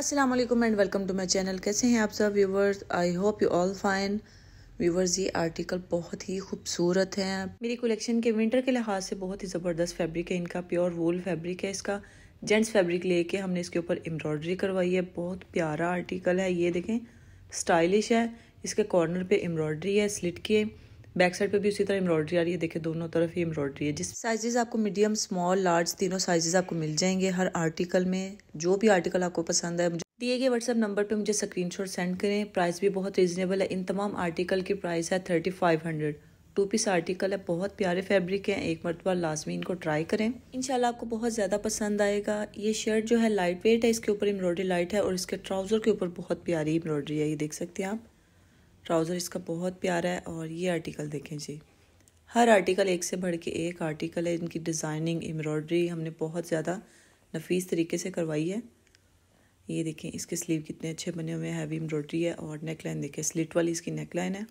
अस्सलाम वालेकुम and welcome to my channel कैसे हैं आप सब viewers I hope you all fine viewers ये आर्टिकल बहुत ही खूबसूरत है मेरी कलेक्शन के विंटर के लिहाज से बहुत ही ज़बरदस्त फैब्रिक है इनका प्योर वूल फैब्रिक है इसका जेंट्स फैब्रिक लेके हमने इसके ऊपर एम्ब्रॉयडरी करवाई है बहुत प्यारा आर्टिकल है ये देखें स्टाइलिश है इसके कॉर्नर पर एम्ब्रॉयडरी है स्लिट की है बैक साइड पे भी उसी तरह एम्ब्रॉयडरी आ रही है देखिए दोनों तरफ ही एम्ब्रॉयडरी है जिस साइजेस आपको मीडियम स्मॉल लार्ज तीनों साइजेस आपको मिल जाएंगे हर आर्टिकल में जो भी आर्टिकल आपको पसंद है दिए गए व्हाट्सएप नंबर पे मुझे स्क्रीनशॉट सेंड करें प्राइस भी बहुत रीजनेबल है इन तमाम आर्टिकल की प्राइस है thirty five hundred two piece article है बहुत प्यारे फैब्रिक हैं एक मरतबा लाजमी इनको ट्राई करें इनशाला आपको बहुत ज़्यादा पसंद आएगा ये शर्ट जो है लाइट वेट है इसके ऊपर एम्ब्रॉयडरी लाइट है और इसके ट्राउज़र के ऊपर बहुत प्यारी एम्ब्रॉयडरी है ये देख सकते हैं आप ट्राउज़र इसका बहुत प्यारा है और ये आर्टिकल देखें जी हर आर्टिकल एक से बढ़ के एक आर्टिकल है इनकी डिज़ाइनिंग एम्ब्रॉयडरी हमने बहुत ज़्यादा नफीस तरीके से करवाई है ये देखें इसके स्लीव कितने अच्छे बने हुए हैं हैवी एम्ब्रॉयडरी है और नेक लाइन देखें स्लिट वाली इसकी नेक लाइन है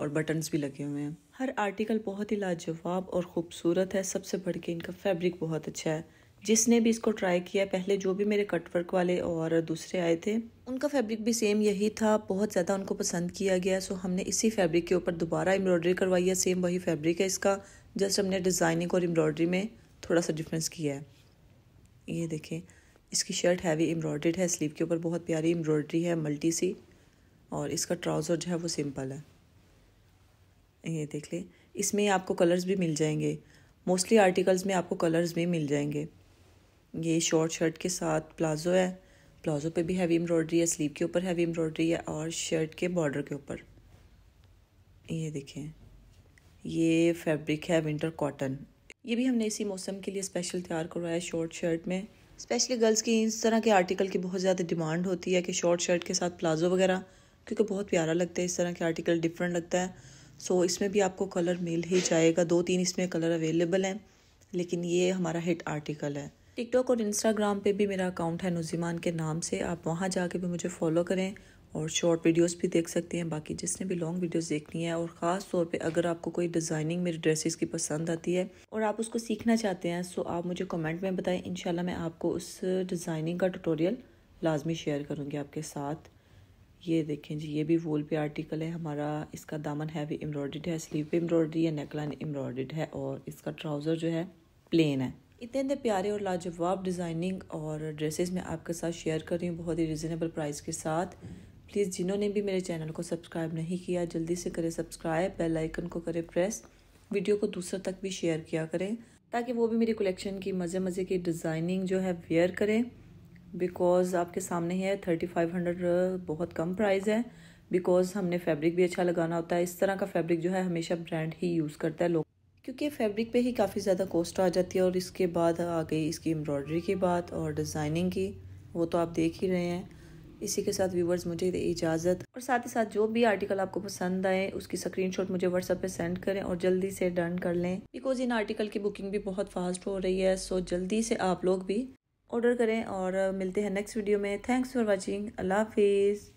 और बटन्स भी लगे हुए हैं हर आर्टिकल बहुत ही लाजवाब और ख़ूबसूरत है सबसे बढ़ के इनका फैब्रिक बहुत अच्छा है जिसने भी इसको ट्राई किया पहले जो भी मेरे कटवर्क वाले और दूसरे आए थे उनका फैब्रिक भी सेम यही था बहुत ज़्यादा उनको पसंद किया गया सो हमने इसी फैब्रिक के ऊपर दोबारा एम्ब्रॉयडरी करवाई है सेम वही फैब्रिक है इसका जस्ट हमने डिज़ाइनिंग और एम्ब्रॉयडरी में थोड़ा सा डिफरेंस किया है ये देखें इसकी शर्ट हैवी एम्ब्रॉयड्रेड है स्लीव के ऊपर बहुत प्यारी एम्ब्रॉयड्री है मल्टी सी और इसका ट्राउज़र जो है वो सिंपल है ये देख लें इसमें आपको कलर्स भी मिल जाएंगे मोस्टली आर्टिकल्स में आपको कलर्स भी मिल जाएंगे ये शॉर्ट शर्ट के साथ प्लाजो है प्लाजो पे भी हैवी एम्ब्रॉयडरी है स्लीव के ऊपर हैवी एम्ब्रॉयडरी है और शर्ट के बॉर्डर के ऊपर ये देखें ये फैब्रिक है विंटर कॉटन ये भी हमने इसी मौसम के लिए स्पेशल तैयार करवाया है शॉर्ट शर्ट में स्पेशली गर्ल्स की इस तरह के आर्टिकल की बहुत ज़्यादा डिमांड होती है कि शॉर्ट शर्ट के साथ प्लाजो वगैरह क्योंकि बहुत प्यारा लगता है इस तरह के आर्टिकल डिफरेंट लगता है सो so, इसमें भी आपको कलर मिल ही जाएगा दो तीन इसमें कलर अवेलेबल हैं लेकिन ये हमारा हिट आर्टिकल है टिकटॉक और इंस्टाग्राम पे भी मेरा अकाउंट है नुजीमान के नाम से आप वहाँ जाके भी मुझे फॉलो करें और शॉर्ट वीडियोस भी देख सकते हैं बाकी जिसने भी लॉन्ग वीडियोस देखनी है और ख़ास तौर पे अगर आपको कोई डिज़ाइनिंग मेरी ड्रेसेस की पसंद आती है और आप उसको सीखना चाहते हैं सो आप मुझे कमेंट में बताएं इन मैं आपको उस डिज़ाइनिंग का टटोरियल लाजमी शेयर करूँगी आपके साथ ये देखें जी ये भी वोल पे आर्टिकल है हमारा इसका दामन हैवी भी एम्ब्रॉयड है स्लीव पे एम्ब्रॉयडरी है नेकलाइन एम्ब्रॉयड है और इसका ट्राउज़र जो है प्लेन है इतने इतने प्यारे और लाजवाब डिज़ाइनिंग और ड्रेसेस मैं आपके साथ शेयर कर रही हूँ बहुत ही रिजनेबल प्राइस के साथ प्लीज़ जिन्होंने भी मेरे चैनल को सब्सक्राइब नहीं किया जल्दी से करें सब्सक्राइब बेल आइकन को करें प्रेस वीडियो को दूसरों तक भी शेयर किया करें ताकि वो भी मेरी कलेक्शन की मज़े मज़े की डिज़ाइनिंग जो है वेयर करें बिकॉज़ आपके सामने है थर्टी फाइव हंड्रेड बहुत कम प्राइस है बिकॉज़ हमने फैब्रिक भी अच्छा लगाना होता है इस तरह का फैब्रिक जो है हमेशा ब्रांड ही यूज़ करता है लोग क्योंकि फैब्रिक पे ही काफ़ी ज़्यादा कॉस्ट आ जाती है और इसके बाद आ गई इसकी एम्ब्रॉयडरी की बात और डिज़ाइनिंग की वो तो आप देख ही रहे हैं इसी के साथ व्यूवर्स मुझे इजाज़त और साथ ही साथ जो भी आर्टिकल आपको पसंद आए उसकी स्क्रीनशॉट मुझे व्हाट्सएप पे सेंड करें और जल्दी से डन कर लें बिकॉज इन आर्टिकल की बुकिंग भी बहुत फास्ट हो रही है सो जल्दी से आप लोग भी ऑर्डर करें और मिलते हैं नेक्स्ट वीडियो में थैंक्स फॉर वॉचिंग अल्लाह हाफिज़